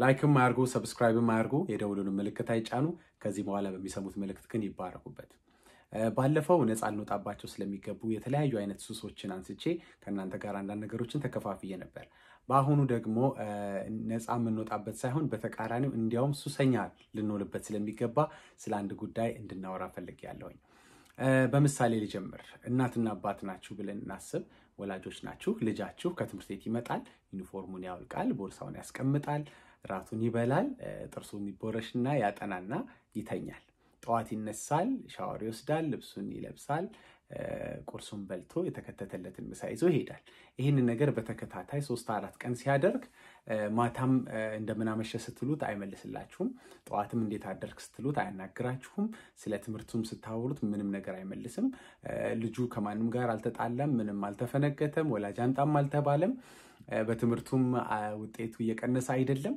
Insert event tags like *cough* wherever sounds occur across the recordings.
ላይክም አያርጉ፣ ሰብስክራይብም አያርጉ፣ የደውሉንም ምልክት አይጫኑ። ከዚህ በኋላ በሚሰሙት ምልክት ግን ይባረኩበት። ባለፈው ነፃ ልንወጣባቸው ስለሚገቡ የተለያዩ አይነት ሱሶችን አንስቼ ከእናንተ ጋር አንዳንድ ነገሮችን ተከፋፍዬ ነበር። በአሁኑ ደግሞ ነፃ የምንወጣበት ሳይሆን በተቃራኒው እንዲያውም ሱሰኛ ልንውልበት ስለሚገባ ስለ አንድ ጉዳይ እንድናወራ ያለውኝ። በምሳሌ ልጀምር። እናትና አባት ናችሁ ብለን እናስብ። ወላጆች ናችሁ። ልጃችሁ ከትምህርት ቤት ይመጣል፣ ዩኒፎርሙን ያወልቃል፣ ቦርሳውን ያስቀምጣል ራቱን ይበላል፣ ጥርሱን ይቦረሽና ያጠናና ይተኛል። ጠዋት ይነሳል፣ ሻወር ይወስዳል፣ ልብሱን ይለብሳል፣ ቁርሱን በልቶ የተከተተለትን ምሳ ይዞ ይሄዳል። ይህንን ነገር በተከታታይ ሶስት አራት ቀን ሲያደርግ ማታም እንደምናመሸ ስትሉት አይመልስላችሁም። ጠዋትም እንዴት አደርክ ስትሉት አያናግራችሁም። ስለ ትምህርቱም ስታወሩት ምንም ነገር አይመልስም። ልጁ ከማንም ጋር አልተጣላም፣ ምንም አልተፈነገተም፣ ወላጅ አንጣም አልተባለም። በትምህርቱም ውጤቱ እየቀነሰ አይደለም።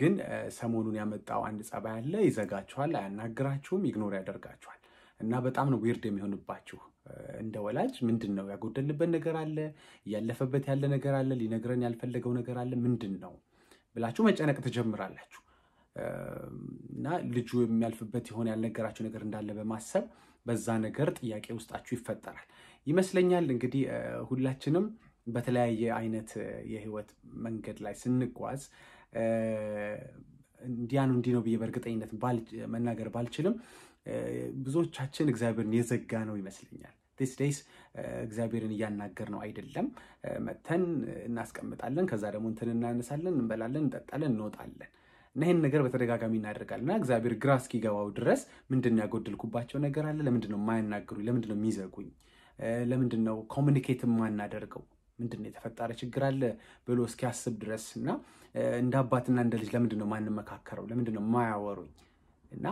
ግን ሰሞኑን ያመጣው አንድ ጸባይ አለ። ይዘጋችኋል፣ አያናግራችሁም፣ ኢግኖር ያደርጋችኋል እና በጣም ነው ዊርድ የሚሆንባችሁ። እንደ ወላጅ ምንድን ነው ያጎደልበት ነገር አለ፣ እያለፈበት ያለ ነገር አለ፣ ሊነግረን ያልፈለገው ነገር አለ፣ ምንድን ነው ብላችሁ መጨነቅ ትጀምራላችሁ። እና ልጁ የሚያልፍበት የሆነ ያልነገራችሁ ነገር እንዳለ በማሰብ በዛ ነገር ጥያቄ ውስጣችሁ ይፈጠራል ይመስለኛል። እንግዲህ ሁላችንም በተለያየ አይነት የህይወት መንገድ ላይ ስንጓዝ እንዲያኑ እንዲህ ነው ብዬ በእርግጠኝነት መናገር ባልችልም ብዙዎቻችን እግዚአብሔርን የዘጋ ነው ይመስለኛል። ዲስ ዴይስ እግዚአብሔርን እያናገር ነው አይደለም። መተን እናስቀምጣለን፣ ከዛ ደግሞ እንትን እናነሳለን፣ እንበላለን፣ እንጠጣለን፣ እንወጣለን እና ይህን ነገር በተደጋጋሚ እናደርጋለን እና እግዚአብሔር ግራ እስኪገባው ድረስ ምንድን ያጎደልኩባቸው ነገር አለ? ለምንድን ነው የማያናግሩኝ? ለምንድን ነው የሚዘጉኝ? ለምንድን ነው ኮሚኒኬት የማናደርገው ምንድን ነው የተፈጠረ ችግር አለ ብሎ እስኪያስብ ድረስ እና እንደ አባትና እንደ ልጅ ለምንድን ነው ማንመካከረው? ለምንድን ነው ማያወሩኝ? እና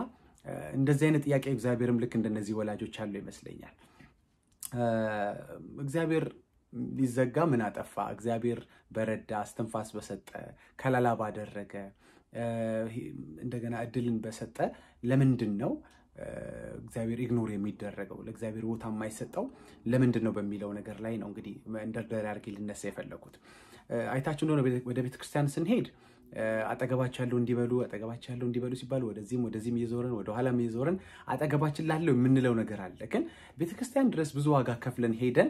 እንደዚህ አይነት ጥያቄ እግዚአብሔርም ልክ እንደነዚህ ወላጆች አሉ ይመስለኛል። እግዚአብሔር ሊዘጋ ምን አጠፋ? እግዚአብሔር በረዳ እስትንፋስ በሰጠ ከለላ ባደረገ እንደገና እድልን በሰጠ ለምንድን ነው እግዚአብሔር ኢግኖር የሚደረገው ለእግዚአብሔር ቦታ የማይሰጠው ለምንድን ነው በሚለው ነገር ላይ ነው እንግዲህ እንደርደር አድርጌ ልነሳ የፈለኩት። አይታችሁ እንደሆነ ወደ ቤተክርስቲያን ስንሄድ አጠገባቸው ያለው እንዲበሉ አጠገባቸው ያለው እንዲበሉ ሲባል ወደዚህም ወደዚህም እየዞረን ወደኋላም እየዞረን አጠገባችን ላለው የምንለው ነገር አለ። ግን ቤተክርስቲያን ድረስ ብዙ ዋጋ ከፍለን ሄደን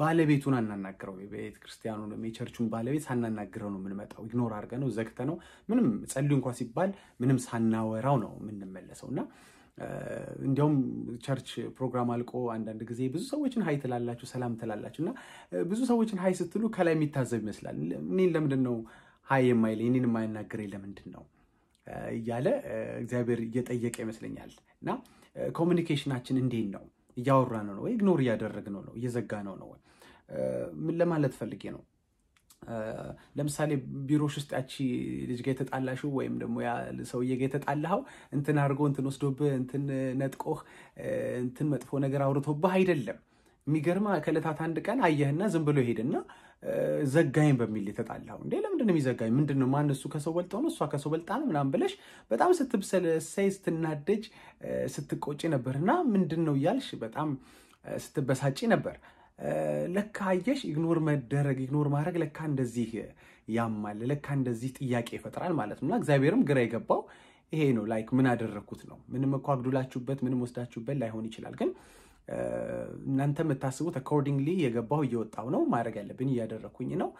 ባለቤቱን አናናግረው የቤተ ክርስቲያኑን የቸርቹን ባለቤት ሳናናግረው ነው የምንመጣው። ኢግኖር አድርገ ነው ዘግተ ነው ምንም ጸልዩ እንኳ ሲባል ምንም ሳናወራው ነው የምንመለሰው እና እንዲያውም ቸርች ፕሮግራም አልቆ አንዳንድ ጊዜ ብዙ ሰዎችን ሀይ ትላላችሁ፣ ሰላም ትላላችሁ እና ብዙ ሰዎችን ሀይ ስትሉ ከላይ የሚታዘብ ይመስላል። እኔን ለምንድን ነው ሀይ የማይለኝ እኔን የማያናግረኝ ለምንድን ነው እያለ እግዚአብሔር እየጠየቀ ይመስለኛል። እና ኮሚኒኬሽናችን እንዴት ነው? እያወራ ነው ነው ኢግኖር እያደረግ ነው ነው እየዘጋ ነው ነው ምን ለማለት ፈልጌ ነው ለምሳሌ ቢሮሽ ውስጥ ያቺ ልጅ ጋ የተጣላሽው ወይም ደግሞ ያ ሰውዬ ጋ የተጣላኸው እንትን አድርጎ እንትን ወስዶብህ እንትን ነጥቆህ እንትን መጥፎ ነገር አውርቶብህ አይደለም። የሚገርማ ከእለታት አንድ ቀን አየህና ዝም ብሎ ይሄድና ዘጋኝ በሚል የተጣላው እንዴ? ለምንድን ነው የሚዘጋኝ? ምንድን ነው ማን እሱ ከሰው በልጦ ነው እሷ ከሰው በልጣ ነው ምናምን ብለሽ በጣም ስትብሰለሰይ ስትናደጅ ስትቆጪ ነበርና ምንድነው ምንድን ነው እያልሽ በጣም ስትበሳጪ ነበር። ለካ አየሽ፣ ኢግኖር መደረግ ኢግኖር ማድረግ ለካ እንደዚህ ያማል፣ ለካ እንደዚህ ጥያቄ ይፈጥራል ማለት ነው እና እግዚአብሔርም ግራ የገባው ይሄ ነው። ላይክ ምን አደረግኩት ነው ምንም እኮ አግዱላችሁበት ምንም ወስዳችሁበት ላይሆን ይችላል ግን እናንተ የምታስቡት አኮርዲንግሊ የገባው እየወጣው ነው ማድረግ ያለብኝ እያደረግኩኝ ነው።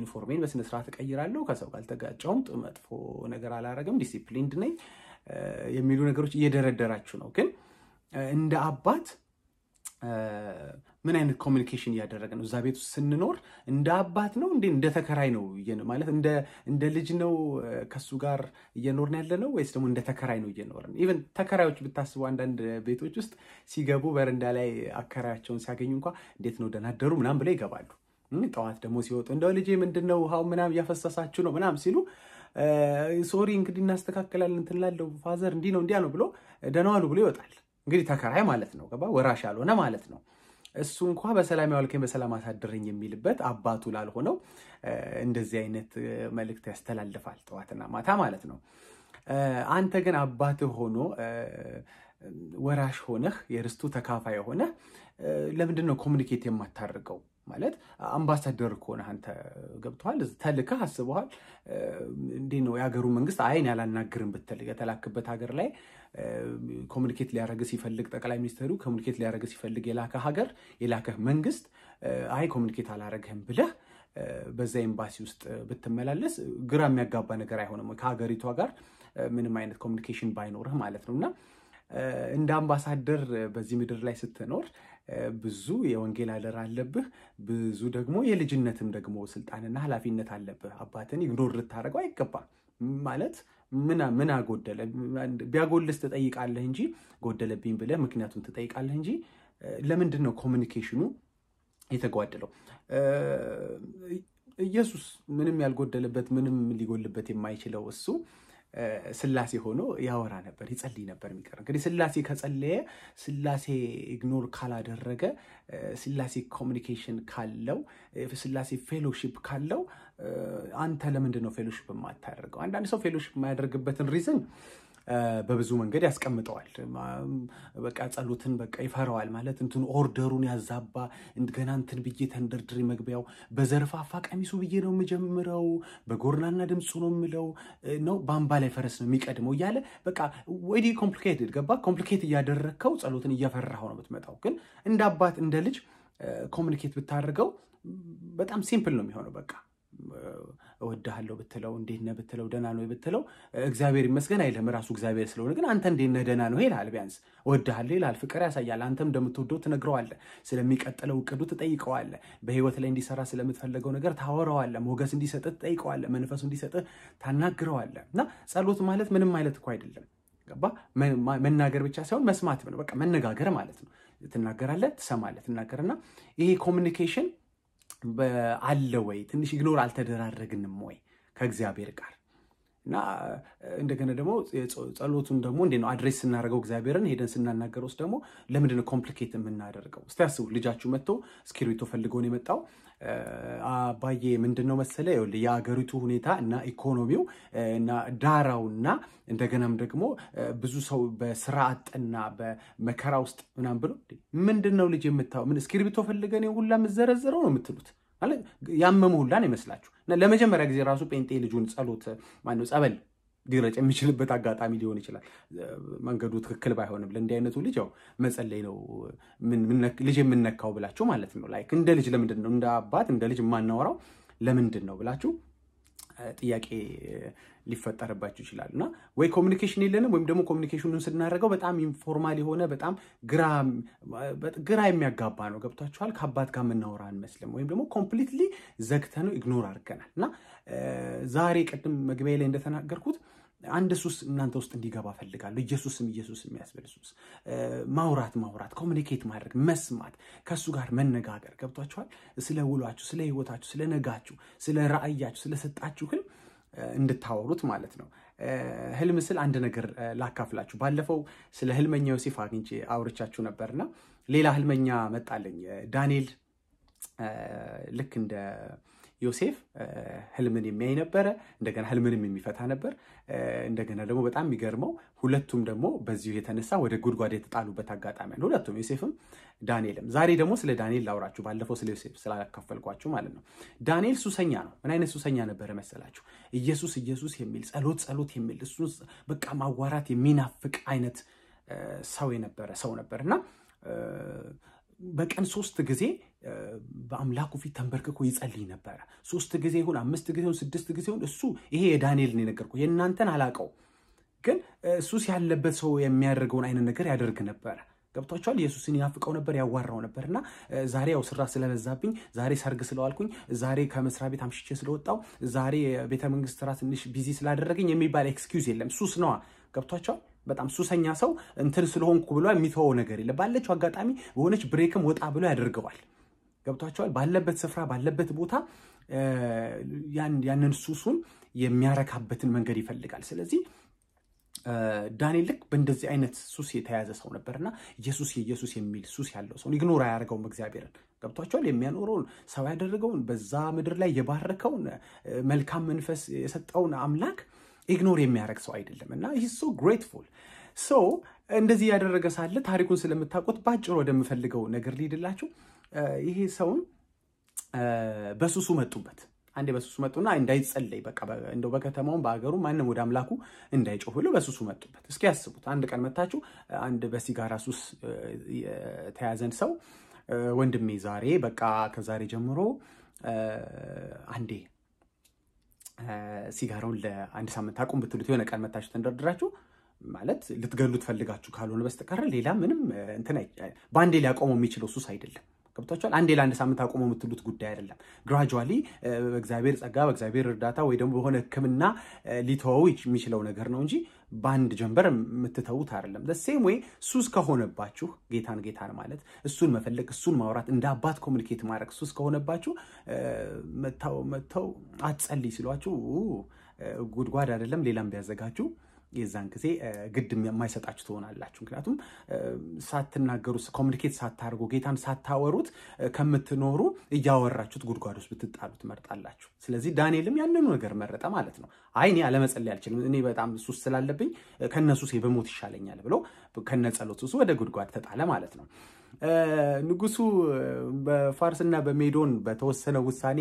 ኢንፎርሜን በስነስርዓት እቀይራለሁ። ከሰው ጋር መጥፎ ነገር አላረግም። ዲሲፕሊንድ ነኝ የሚሉ ነገሮች እየደረደራችሁ ነው። ግን እንደ አባት ምን አይነት ኮሚኒኬሽን እያደረገ ነው? እዛ ቤት ውስጥ ስንኖር እንደ አባት ነው እንዴ? እንደ ተከራይ ነው ማለት እንደ ልጅ ነው ከሱ ጋር እየኖርን ያለ ነው ወይስ ደግሞ እንደ ተከራይ ነው እየኖርን? ኢቨን ተከራዮች ብታስቡ አንዳንድ ቤቶች ውስጥ ሲገቡ በረንዳ ላይ አከራያቸውን ሲያገኙ እንኳ እንዴት ነው ደናደሩ ምናም ብለው ይገባሉ። ጠዋት ደግሞ ሲወጡ እንደው ልጄ ምንድን ነው ውሃው ምናም እያፈሰሳችሁ ነው ምናም ሲሉ ሶሪ እንግዲህ እናስተካከላለን እንትን ፋዘር እንዲህ ነው እንዲያ ነው ብሎ ደህና ዋሉ ብሎ ይወጣል። እንግዲህ ተከራይ ማለት ነው ገባ፣ ወራሽ ያልሆነ ማለት ነው። እሱ እንኳ በሰላም ያዋልከኝ በሰላም አሳድረኝ የሚልበት አባቱ ላልሆነው እንደዚህ አይነት መልእክት ያስተላልፋል ጠዋትና ማታ ማለት ነው። አንተ ግን አባት ሆኖ ወራሽ ሆነህ የርስቱ ተካፋይ ሆነ ለምንድን ነው ኮሚኒኬት የማታደርገው? ማለት አምባሳደር ከሆነ አንተ ገብተዋል ተልከህ አስበዋል። እንዴት ነው የሀገሩ መንግስት አይን ያላናግርን ብትል የተላክበት ሀገር ላይ ኮሚኒኬት ሊያደረግ ሲፈልግ ጠቅላይ ሚኒስትሩ ኮሚኒኬት ሊያደረግ ሲፈልግ የላከ ሀገር የላከ መንግስት አይ ኮሚኒኬት አላረግህም ብለህ በዛ ኤምባሲ ውስጥ ብትመላለስ ግራ የሚያጋባ ነገር አይሆንም ከሀገሪቷ ጋር ምንም አይነት ኮሚኒኬሽን ባይኖርህ ማለት ነው እና እንደ አምባሳደር በዚህ ምድር ላይ ስትኖር ብዙ የወንጌል አደራ አለብህ። ብዙ ደግሞ የልጅነትም ደግሞ ስልጣንና ኃላፊነት አለብህ። አባትን ኢግኖር ልታደርገው አይገባም ማለት ምን አጎደለ? ቢያጎልስ ትጠይቃለህ እንጂ ጎደለብኝ ብለህ ምክንያቱን ትጠይቃለህ እንጂ ለምንድን ነው ኮሚኒኬሽኑ የተጓደለው? ኢየሱስ ምንም ያልጎደለበት ምንም ሊጎልበት የማይችለው እሱ ስላሴ ሆኖ ያወራ ነበር፣ ይጸልይ ነበር። የሚቀር እንግዲህ ስላሴ ከጸለየ፣ ስላሴ ኢግኖር ካላደረገ፣ ስላሴ ኮሚኒኬሽን ካለው፣ ስላሴ ፌሎሺፕ ካለው አንተ ለምንድን ነው ፌሎሺፕ የማታደርገው? አንዳንድ ሰው ፌሎሺፕ የማያደርግበትን ሪዝን በብዙ መንገድ ያስቀምጠዋል። በቃ ጸሎትን በቃ ይፈራዋል ማለት እንትን ኦርደሩን ያዛባ ገና እንትን ብዬ ተንደርድሬ መግቢያው በዘርፋፋ ቀሚሱ ብዬ ነው የምጀምረው፣ በጎርናና ድምፁ ነው የምለው ነው በአምባ ላይ ፈረስ ነው የሚቀድመው እያለ በቃ ወዲ ኮምፕሊኬትድ ገባ። ኮምፕሊኬት እያደረግከው ጸሎትን እየፈራ ነው የምትመጣው። ግን እንደ አባት እንደ ልጅ ኮሚኒኬት ብታደርገው በጣም ሲምፕል ነው የሚሆነው በቃ እወድሃለሁ ብትለው እንዴት ነህ ብትለው ደህና ነው ብትለው እግዚአብሔር ይመስገን አይለም ራሱ እግዚአብሔር ስለሆነ ግን አንተ እንዴት ነህ ደህና ነው ይልሃል። ቢያንስ እወድሃለሁ ይልሃል። ፍቅር ያሳያል። አንተም እንደምትወደው ትነግረዋለህ። ስለሚቀጥለው እቅዱ ትጠይቀዋለህ። በህይወት ላይ እንዲሰራ ስለምትፈለገው ነገር ታወረዋለ ሞገስ እንዲሰጥህ ትጠይቀዋለህ። መንፈሱ እንዲሰጥህ ታናግረዋለህ። እና ጸሎት ማለት ምንም ማለት እኮ አይደለም ገባ መናገር ብቻ ሳይሆን መስማት ነው። በቃ መነጋገር ማለት ነው። ትናገራለህ፣ ትሰማለህ፣ ትናገርና ይሄ ኮሚኒኬሽን አለ ወይ? ትንሽ ኢግኖር አልተደራረግንም ወይ ከእግዚአብሔር ጋር? እና እንደገና ደግሞ ጸሎቱን ደግሞ እንዴት ነው አድሬስ ስናደርገው እግዚአብሔርን ሄደን ስናናገረው ውስጥ ደግሞ ለምንድነው ኮምፕሊኬት የምናደርገው? እስቲ ያስቡ። ልጃችሁ መጥቶ እስክሪብቶ ፈልገውን የመጣው አባዬ ምንድነው መሰለ የአገሪቱ ሁኔታ እና ኢኮኖሚው እና ዳራውና እንደገናም ደግሞ ብዙ ሰው በስራ አጥና በመከራ ውስጥ ምናምን ብሎ ምንድነው ነው ልጅ የምታው ምን እስክሪብቶ ፈልገን ሁላ የምዘረዝረው ነው የምትሉት ማለት ያመመ ሁላን ይመስላችሁ ለመጀመሪያ ጊዜ ራሱ ጴንጤ ልጁን ጸሎት ማነው ጸበል ሊረጭ የሚችልበት አጋጣሚ ሊሆን ይችላል። መንገዱ ትክክል ባይሆንም ለእንዲህ አይነቱ ልጅ ያው መጸለይ ነው ልጅ የምነካው ብላችሁ ማለት ነው። ላይክ እንደ ልጅ ለምንድን ነው እንደ አባት እንደ ልጅ የማናወራው ለምንድን ነው ብላችሁ ጥያቄ ሊፈጠርባቸው ይችላል እና ወይ ኮሚኒኬሽን የለንም ወይም ደግሞ ኮሚኒኬሽኑን ስናደርገው በጣም ኢንፎርማል የሆነ በጣም ግራ የሚያጋባ ነው። ገብቷችኋል? ከአባት ጋር የምናወራ አንመስልም፣ ወይም ደግሞ ኮምፕሊትሊ ዘግተነው ኢግኖር አድርገናል እና ዛሬ ቅድም መግቢያ ላይ እንደተናገርኩት አንድ ሱስ እናንተ ውስጥ እንዲገባ ፈልጋለሁ። ኢየሱስም ኢየሱስ የሚያስብል ሱስ ማውራት ማውራት፣ ኮሚኒኬት ማድረግ፣ መስማት፣ ከእሱ ጋር መነጋገር ገብቷችኋል። ስለ ውሏችሁ፣ ስለ ህይወታችሁ፣ ስለ ነጋችሁ፣ ስለ ራእያችሁ፣ ስለሰጣችሁ ህልም እንድታወሩት ማለት ነው። ህልም ስል አንድ ነገር ላካፍላችሁ። ባለፈው ስለ ህልመኛ ዮሴፍ አግኝቼ አውርቻችሁ ነበርና ሌላ ህልመኛ መጣለኝ ዳንኤል ልክ እንደ ዮሴፍ ህልምን የሚያይ ነበረ፣ እንደገና ህልምንም የሚፈታ ነበር። እንደገና ደግሞ በጣም የሚገርመው ሁለቱም ደግሞ በዚሁ የተነሳ ወደ ጉድጓድ የተጣሉበት አጋጣሚ ነው። ሁለቱም ዮሴፍም ዳንኤልም። ዛሬ ደግሞ ስለ ዳንኤል ላውራችሁ፣ ባለፈው ስለ ዮሴፍ ስላከፈልኳችሁ ማለት ነው። ዳንኤል ሱሰኛ ነው። ምን አይነት ሱሰኛ ነበረ መሰላችሁ? ኢየሱስ ኢየሱስ የሚል ጸሎት ጸሎት የሚል እሱ በቃ ማዋራት የሚናፍቅ አይነት ሰው የነበረ ሰው ነበር እና በቀን ሶስት ጊዜ በአምላኩ ፊት ተንበርክኮ ይጸልይ ነበረ። ሶስት ጊዜ ይሁን አምስት ጊዜ ይሁን ስድስት ጊዜ ይሁን እሱ ይሄ የዳንኤልን የነገርኩ የእናንተን አላቀው፣ ግን እሱስ ያለበት ሰው የሚያደርገውን አይነት ነገር ያደርግ ነበረ። ገብቷቸዋል። ኢየሱስን ይናፍቀው ነበር፣ ያዋራው ነበር። እና ዛሬ ያው ስራ ስለበዛብኝ፣ ዛሬ ሰርግ ስለዋልኩኝ፣ ዛሬ ከመስሪያ ቤት አምሽቼ ስለወጣው፣ ዛሬ ቤተ መንግስት ስራ ትንሽ ቢዚ ስላደረገኝ የሚባል ኤክስኪውዝ የለም። ሱስ ነዋ። ገብቷቸዋል። በጣም ሱሰኛ ሰው እንትን ስለሆንኩ ብሎ የሚተወው ነገር የለም። ባለችው አጋጣሚ በሆነች ብሬክም ወጣ ብሎ ያደርገዋል። ገብቷቸዋል። ባለበት ስፍራ ባለበት ቦታ ያንን ሱሱን የሚያረካበትን መንገድ ይፈልጋል። ስለዚህ ዳንኤል ልክ በእንደዚህ አይነት ሱስ የተያዘ ሰው ነበርና ኢየሱስ የኢየሱስ የሚል ሱስ ያለው ሰው ኢግኖር አያደርገውም። እግዚአብሔርን ገብቷቸዋል። የሚያኖረውን ሰው ያደረገውን በዛ ምድር ላይ የባረከውን መልካም መንፈስ የሰጠውን አምላክ ኢግኖር የሚያደርግ ሰው አይደለም እና ይህ ሶ ግሬትፉል እንደዚህ ያደረገ ሳለ ታሪኩን ስለምታውቁት በአጭር ወደምፈልገው ነገር ልሂድላችሁ። ይሄ ሰውን በሱሱ መጡበት። አንዴ በሱሱ መጡና እንዳይጸለይ በቃ እንደው በከተማውም በአገሩ ማንም ወደ አምላኩ እንዳይጮህ ብሎ በሱሱ መጡበት። እስኪ ያስቡት፣ አንድ ቀን መታችሁ አንድ በሲጋራ ሱስ የተያዘን ሰው ወንድሜ ዛሬ በቃ ከዛሬ ጀምሮ አንዴ ሲጋራውን ለአንድ ሳምንት አቁም ብትሉት የሆነ ቀን መታችሁ ተንደርድራችሁ ማለት ልትገሉ ትፈልጋችሁ ካልሆነ በስተቀረ ሌላ ምንም እንትን በአንዴ ሊያቆመው የሚችለው ሱስ አይደለም። ገብቷቸዋል። አንዴ ለአንድ ሳምንት አቁሞ የምትሉት ጉዳይ አይደለም። ግራጁዋሊ በእግዚአብሔር ጸጋ፣ በእግዚአብሔር እርዳታ ወይ ደግሞ በሆነ ሕክምና ሊተወው የሚችለው ነገር ነው እንጂ በአንድ ጀንበር የምትተዉት አይደለም። ሴም ወይ ሱስ ከሆነባችሁ ጌታን ጌታን ማለት እሱን መፈለግ እሱን ማውራት እንደ አባት ኮሚኒኬት ማድረግ ሱስ ከሆነባችሁ መጥተው አትጸልይ ሲሏችሁ ጉድጓድ አይደለም ሌላም ቢያዘጋጁ የዛን ጊዜ ግድ የማይሰጣችሁ ትሆናላችሁ። ምክንያቱም ሳትናገሩ ኮሚኒኬት ሳታደርጉ ጌታን ሳታወሩት ከምትኖሩ እያወራችሁት ጉድጓድ ውስጥ ብትጣሉ ትመርጣላችሁ። ስለዚህ ዳንኤልም ያንኑ ነገር መረጠ ማለት ነው። አይ እኔ አለመጸለይ አልችልም፣ እኔ በጣም ሱስ ስላለብኝ ሴ በሞት ይሻለኛል ብሎ ከነጸሎት ውስጥ ወደ ጉድጓድ ተጣለ ማለት ነው። ንጉሱ በፋርስና በሜዶን በተወሰነ ውሳኔ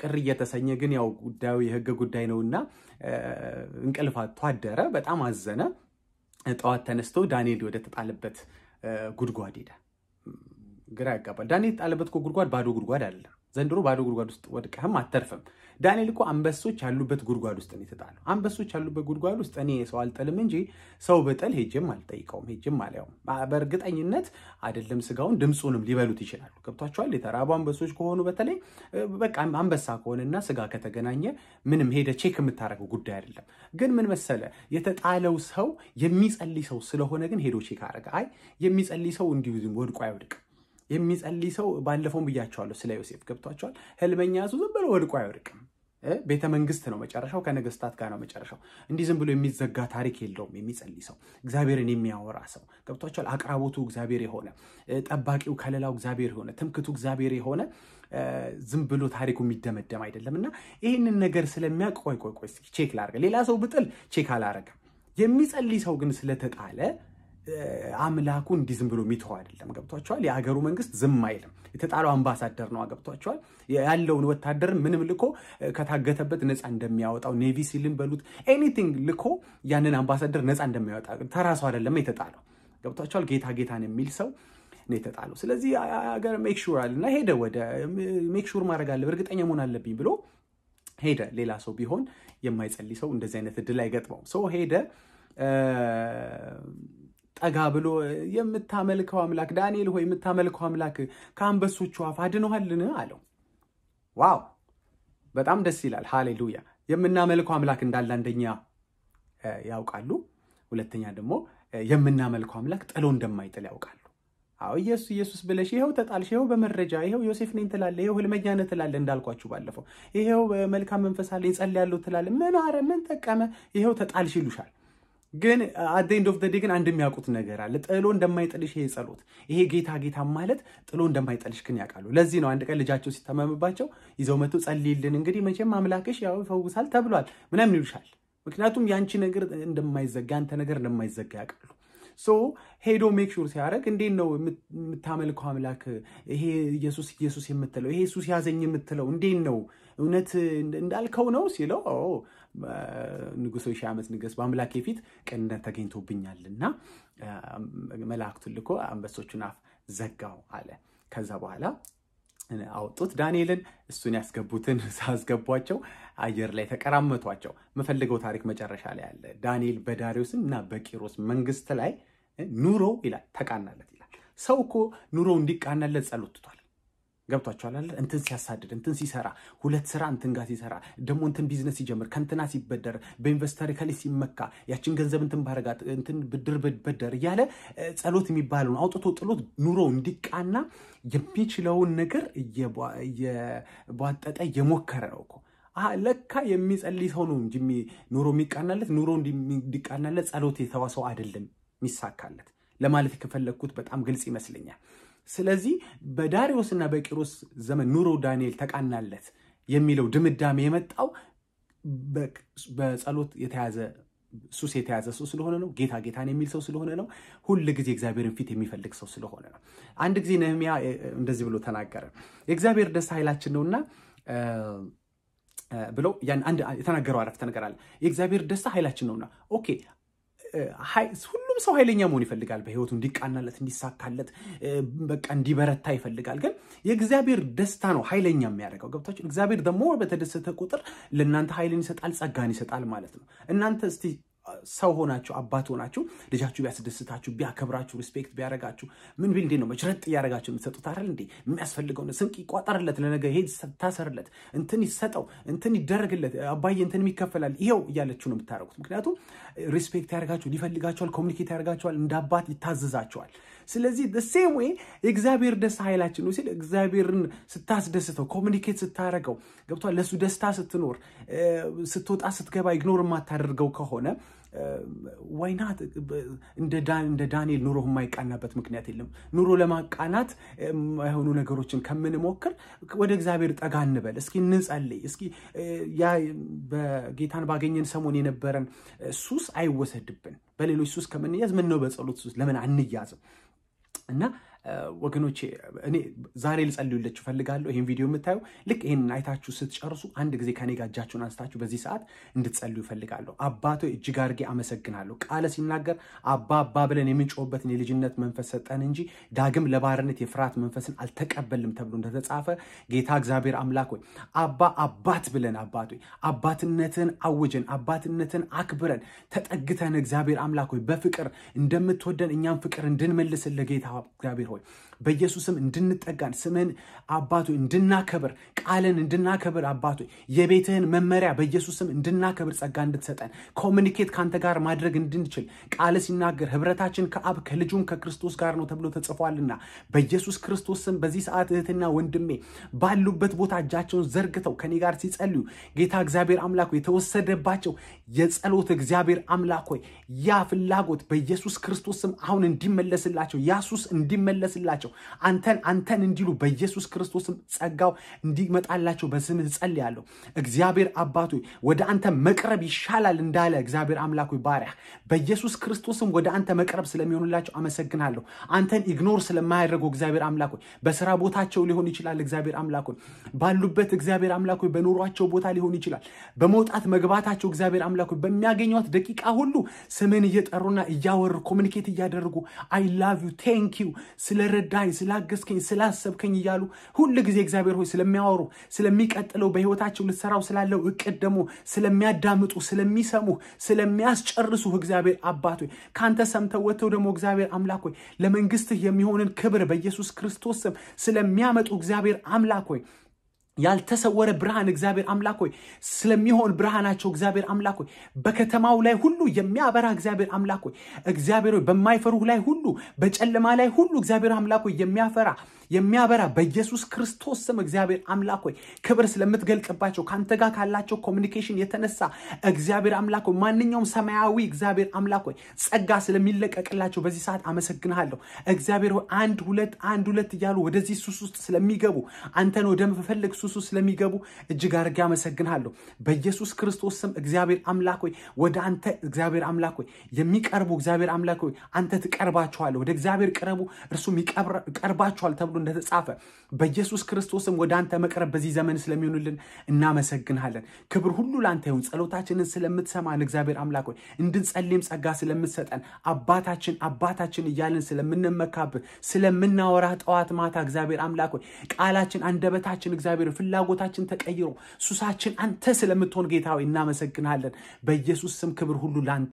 ቅር እየተሰኘ ግን ያው ጉዳዩ የህገ ጉዳይ ነውና እንቅልፍ አጥቶ አደረ። በጣም አዘነ። ጠዋት ተነስቶ ዳንኤል ወደ ተጣለበት ጉድጓድ ሄደ። ግራ ያጋባል። ዳንኤል የተጣለበት ጉድጓድ ባዶ ጉድጓድ አይደለም። ዘንድሮ ባዶ ጉድጓድ ውስጥ ወድቀህም አተርፍም። ዳንኤል እኮ አንበሶች ያሉበት ጉድጓድ ውስጥ ነው የተጣለው። አንበሶች ያሉበት ጉድጓድ ውስጥ እኔ ሰው አልጠልም እንጂ ሰው ብጥል ሄጅም አልጠይቀውም፣ ሄጅም አልያውም። በእርግጠኝነት አይደለም ስጋውን ድምፁንም ሊበሉት ይችላሉ። ገብቷቸዋል። የተራቡ አንበሶች ከሆኑ በተለይ በቃ አንበሳ ከሆነና ስጋ ከተገናኘ ምንም ሄደ ቼክ የምታደርገው ጉዳይ አይደለም። ግን ምን መሰለ የተጣለው ሰው የሚጸልይ ሰው ስለሆነ ግን ሄዶ ቼክ አረገ። አይ የሚጸልይ ሰው እንዲሁ ወድቆ አይወድቅም። የሚጸልይ ሰው ባለፈውን ብያቸዋለሁ ስለ ዮሴፍ ገብቷቸዋል። ህልመኛ ያዙ ዝም ብሎ ወድቆ አይወድቅም። ቤተ መንግስት ነው መጨረሻው፣ ከነገስታት ጋር ነው መጨረሻው። እንዲህ ዝም ብሎ የሚዘጋ ታሪክ የለውም። የሚጸልይ ሰው እግዚአብሔርን የሚያወራ ሰው ገብቷቸዋል። አቅራቦቱ እግዚአብሔር የሆነ ጠባቂው፣ ከለላው እግዚአብሔር የሆነ ትምክቱ እግዚአብሔር የሆነ ዝም ብሎ ታሪኩ የሚደመደም አይደለም እና ይህንን ነገር ስለሚያውቅ ቆይ ቆይ ቆይ ቼክ ላርገ ሌላ ሰው ብጥል ቼክ አላረገም። የሚጸልይ ሰው ግን ስለተጣለ አምላኩ እንዲህ ዝም ብሎ የሚተው አይደለም። ገብቷቸዋል። የሀገሩ መንግስት ዝም አይልም። የተጣለው አምባሳደር ነው። ገብቷቸዋል። ያለውን ወታደር ምንም ልኮ ከታገተበት ነፃ እንደሚያወጣው ኔቪ ሲልን በሉት ኤኒቲንግ ልኮ ያንን አምባሳደር ነፃ እንደሚያወጣ ተራሱ አይደለም የተጣለው። ገብቷቸዋል። ጌታ ጌታን የሚል ሰው ነው የተጣለው። ስለዚህ ሀገር ሜክ ሹር አለና ሄደ። ወደ ሜክ ሹር ማድረግ አለ እርግጠኛ መሆን አለብኝ ብሎ ሄደ። ሌላ ሰው ቢሆን የማይጸልይ ሰው እንደዚህ አይነት እድል አይገጥመው። ሰው ሄደ ጠጋ ብሎ የምታመልከው አምላክ ዳንኤል ሆይ የምታመልከው አምላክ ከአንበሶቹ አፍ አድነዋልን? አለው። ዋው በጣም ደስ ይላል። ሃሌሉያ የምናመልከው አምላክ እንዳለ አንደኛ ያውቃሉ፣ ሁለተኛ ደግሞ የምናመልከው አምላክ ጥሎ እንደማይጥል ያውቃሉ። አዎ ኢየሱስ ኢየሱስ ብለሽ ይኸው ተጣልሽ፣ ይኸው በመረጃ ይኸው ዮሴፍ ነኝ ትላለ፣ ይኸው ህልመኛ ነህ ትላለ፣ እንዳልኳችሁ ባለፈው ይኸው መልካም መንፈስ አለኝ ጸልያለሁ ትላለ። ምን አረ ምን ጠቀመ? ይኸው ተጣልሽ ይሉሻል። ግን አት ኤንድ ኦፍ ዘ ዴይ ግን አንድ የሚያውቁት ነገር አለ። ጥሎ እንደማይጥልሽ ይሄ ጸሎት፣ ይሄ ጌታ ጌታ ማለት ጥሎ እንደማይጠልሽ ግን ያውቃሉ። ለዚህ ነው አንድ ቀን ልጃቸው ሲታመምባቸው ይዘው መጥቶ ጸልይልን፣ እንግዲህ መቼም አምላክሽ ያው ይፈውሳል ተብሏል ምናምን ይሉሻል። ምክንያቱም ያንቺ ነገር እንደማይዘጋ፣ አንተ ነገር እንደማይዘጋ ያውቃሉ። ሶ ሄዶ ሜክ ሹር ሲያደርግ እንዴት ነው የምታመልከው አምላክ ይሄ ኢየሱስ ኢየሱስ የምትለው ይሄ ኢየሱስ ያዘኝ የምትለው እንዴት ነው እውነት እንዳልከው ነው ሲለው ንጉሶ ሺህ ዓመት ንገስ በአምላኬ ፊት ቅንነት ተገኝቶብኛል እና መላእክቱን ልኮ አንበሶቹን አፍ ዘጋው አለ ከዛ በኋላ አወጡት ዳንኤልን። እሱን ያስገቡትን *laughs* ሳስገቧቸው አየር ላይ ተቀራመቷቸው። የምፈልገው ታሪክ መጨረሻ ላይ አለ። ዳንኤል በዳሪዮስ እና በቂሮስ መንግስት ላይ ኑሮ ይላል ተቃናለት ይላል። ሰው እኮ ኑሮ እንዲቃናለት ጸሎትቷል። ገብቷቸዋል አለ እንትን ሲያሳድድ እንትን ሲሰራ ሁለት ስራ እንትን ጋር ሲሰራ ደግሞ እንትን ቢዝነስ ሲጀምር ከንትና ሲበደር በኢንቨስተር ከሌ ሲመካ ያችን ገንዘብ እንትን ባረጋት እንትን ብድር በደር እያለ ጸሎት የሚባለውን አውጥቶ ጥሎት ኑሮ እንዲቃና የሚችለውን ነገር እየቧጠጠ እየሞከረ ነው እኮ ለካ የሚጸልይ ሰው ነው እንጂ ኑሮ የሚቃናለት ኑሮ እንዲቃናለት ጸሎት የተዋሰው አይደለም የሚሳካለት ለማለት ከፈለግኩት በጣም ግልጽ ይመስለኛል። ስለዚህ በዳሪዎስ እና በቂሮስ ዘመን ኑሮ ዳንኤል ተቃናለት የሚለው ድምዳሜ የመጣው በጸሎት የተያዘ ሱስ የተያዘ ሰው ስለሆነ ነው። ጌታ ጌታን የሚል ሰው ስለሆነ ነው። ሁል ጊዜ እግዚአብሔርን ፊት የሚፈልግ ሰው ስለሆነ ነው። አንድ ጊዜ ነህሚያ እንደዚህ ብሎ ተናገረ። የእግዚአብሔር ደስ ኃይላችን ነውና ብለው የተናገረው አረፍተ ነገር አለ። የእግዚአብሔር ደስታ ኃይላችን ነውና። ኦኬ ሁሉም ሰው ኃይለኛ መሆን ይፈልጋል። በህይወቱ እንዲቃናለት፣ እንዲሳካለት፣ በቃ እንዲበረታ ይፈልጋል። ግን የእግዚአብሔር ደስታ ነው ኃይለኛ የሚያደርገው። ገብታችሁ እግዚአብሔር ደግሞ በተደሰተ ቁጥር ለእናንተ ኃይልን ይሰጣል፣ ጸጋን ይሰጣል ማለት ነው። እናንተ እስቲ ሰው ሆናችሁ አባት ሆናችሁ ልጃችሁ ቢያስደስታችሁ ቢያከብራችሁ ሪስፔክት ቢያደረጋችሁ ምን ቢል እንዴ ነው መችረጥ እያደረጋችሁ የምትሰጡት አይደል እንዴ? የሚያስፈልገውን ስንቅ ይቋጠርለት፣ ለነገ ይሄ ታሰርለት፣ እንትን ይሰጠው፣ እንትን ይደረግለት፣ አባዬ እንትን ይከፈላል፣ ይኸው እያለችሁ ነው የምታደረጉት። ምክንያቱም ሪስፔክት ያደርጋችኋል፣ ይፈልጋችኋል፣ ኮሚኒኬት ያደርጋችኋል፣ እንደ አባት ይታዘዛችኋል። ስለዚህ ሴም ወይ የእግዚአብሔር ደስታ ኃይላችን ነው ሲል እግዚአብሔርን ስታስደስተው ኮሚኒኬት ስታደረገው ገብቷል። ለእሱ ደስታ ስትኖር ስትወጣ ስትገባ ኢግኖር የማታደርገው ከሆነ ወይናት እንደ ዳንኤል ኑሮ የማይቃናበት ምክንያት የለም። ኑሮ ለማቃናት የሆኑ ነገሮችን ከምንሞክር ወደ እግዚአብሔር ጠጋ እንበል። እስኪ እንጸልይ። እስኪ ያ በጌታን ባገኘን ሰሞን የነበረን ሱስ አይወሰድብን። በሌሎች ሱስ ከምንያዝ ምን ነው በጸሎት ሱስ ለምን አንያዝም? እና ወገኖቼ እኔ ዛሬ ልጸልዩለችሁ ፈልጋለሁ። ይህን ቪዲዮ የምታዩ ልክ ይህን አይታችሁ ስትጨርሱ አንድ ጊዜ ከኔ ጋር እጃችሁን አንስታችሁ በዚህ ሰዓት እንድትጸልዩ ፈልጋለሁ። አባቶ እጅግ አድርጌ አመሰግናለሁ። ቃለ ሲናገር አባ አባ ብለን የምንጮህበትን የልጅነት መንፈስ ሰጠን እንጂ ዳግም ለባርነት የፍርሃት መንፈስን አልተቀበልም ተብሎ እንደተጻፈ ጌታ እግዚአብሔር አምላክ ሆይ አባ አባት ብለን አባት አባትነትን አውጀን አባትነትን አክብረን ተጠግተን እግዚአብሔር አምላክ ሆይ በፍቅር እንደምትወደን እኛም ፍቅር እንድንመልስልህ ጌታ እግዚአብሔር такой. በኢየሱስም እንድንጠጋን ስምህን አባቶ እንድናከብር ቃልን እንድናከብር አባቶ የቤትህን መመሪያ በኢየሱስም እንድናከብር ጸጋ እንድትሰጠን ኮሚኒኬት ከአንተ ጋር ማድረግ እንድንችል ቃል ሲናገር ህብረታችን ከአብ ከልጁም ከክርስቶስ ጋር ነው ተብሎ ተጽፏልና በኢየሱስ ክርስቶስ ስም በዚህ ሰዓት እህትና ወንድሜ ባሉበት ቦታ እጃቸውን ዘርግተው ከኔ ጋር ሲጸልዩ ጌታ እግዚአብሔር አምላክ የተወሰደባቸው የጸሎት እግዚአብሔር አምላክ ሆይ ያ ፍላጎት በኢየሱስ ክርስቶስ ስም አሁን እንዲመለስላቸው ያሱስ እንዲመለስላቸው ናቸው። አንተን አንተን እንዲሉ በኢየሱስ ክርስቶስም ጸጋው እንዲመጣላቸው በስምህ ጸልያለሁ። እግዚአብሔር አባቶ ወደ አንተ መቅረብ ይሻላል እንዳለ እግዚአብሔር አምላኩ ባሪያ በኢየሱስ ክርስቶስም ወደ አንተ መቅረብ ስለሚሆንላቸው አመሰግናለሁ። አንተን ኢግኖር ስለማያደርጉ እግዚአብሔር አምላኩ በስራ ቦታቸው ሊሆን ይችላል። እግዚአብሔር አምላኩ ባሉበት እግዚአብሔር አምላኩ በኖሯቸው ቦታ ሊሆን ይችላል። በመውጣት መግባታቸው እግዚአብሔር አምላኩ በሚያገኘት ደቂቃ ሁሉ ስምን እየጠሩና እያወሩ ኮሚኒኬት እያደረጉ አይ ላቭ ዩ ቴንክ ዩ ስለረዳ ረዳኝ፣ ስላገዝከኝ፣ ስላሰብከኝ እያሉ ሁል ጊዜ እግዚአብሔር ሆይ ስለሚያወሩ ስለሚቀጥለው በህይወታቸው ልትሰራው ስላለው እቅድ ደግሞ ስለሚያዳምጡ፣ ስለሚሰሙ፣ ስለሚያስጨርሱ እግዚአብሔር አባት ሆይ ከአንተ ሰምተው ወጥተው ደግሞ እግዚአብሔር አምላክ ሆይ ለመንግስትህ የሚሆንን ክብር በኢየሱስ ክርስቶስ ስም ስለሚያመጡ እግዚአብሔር አምላክ ሆይ ያልተሰወረ ብርሃን እግዚአብሔር አምላክ ሆይ ስለሚሆን ብርሃናቸው እግዚአብሔር አምላክ ሆይ በከተማው ላይ ሁሉ የሚያበራ እግዚአብሔር አምላክ ሆይ እግዚአብሔር ሆይ በማይፈሩህ ላይ ሁሉ በጨለማ ላይ ሁሉ እግዚአብሔር አምላክ ሆይ የሚያፈራ የሚያበራ በኢየሱስ ክርስቶስ ስም እግዚአብሔር አምላክ ሆይ ክብር ስለምትገልጥባቸው ከአንተ ጋር ካላቸው ኮሚኒኬሽን የተነሳ እግዚአብሔር አምላክ ሆይ ማንኛውም ሰማያዊ እግዚአብሔር አምላክ ሆይ ጸጋ ስለሚለቀቅላቸው በዚህ ሰዓት አመሰግንሃለሁ። እግዚአብሔር ሆይ አንድ ሁለት አንድ ሁለት እያሉ ወደዚህ ሱስ ውስጥ ስለሚገቡ አንተን ወደምፈልግ ሱስ ኢየሱስ ውስጥ ስለሚገቡ እጅግ አድርጌ አመሰግንሃለሁ። በኢየሱስ ክርስቶስ ስም እግዚአብሔር አምላክ ሆይ ወደ አንተ እግዚአብሔር አምላክ ሆይ የሚቀርቡ እግዚአብሔር አምላክ ሆይ አንተ ትቀርባችኋለህ። ወደ እግዚአብሔር ቅረቡ እርሱም ይቀርባቸዋል ተብሎ እንደተጻፈ በኢየሱስ ክርስቶስም ወደ አንተ መቅረብ በዚህ ዘመን ስለሚሆኑልን እናመሰግንሃለን። ክብር ሁሉ ለአንተ ይሁን። ጸሎታችንን ስለምትሰማን እግዚአብሔር አምላክ ሆይ እንድንጸልይም ጸጋ ስለምትሰጠን አባታችን አባታችን እያለን ስለምንመካብህ ስለምናወራህ ጠዋት ማታ እግዚአብሔር አምላክ ሆይ ቃላችን አንደበታችን እግዚአብሔር ፍላጎታችን ተቀይሮ ሱሳችን አንተ ስለምትሆን ጌታ ሆይ እናመሰግናለን። በኢየሱስ ስም ክብር ሁሉ ላንተ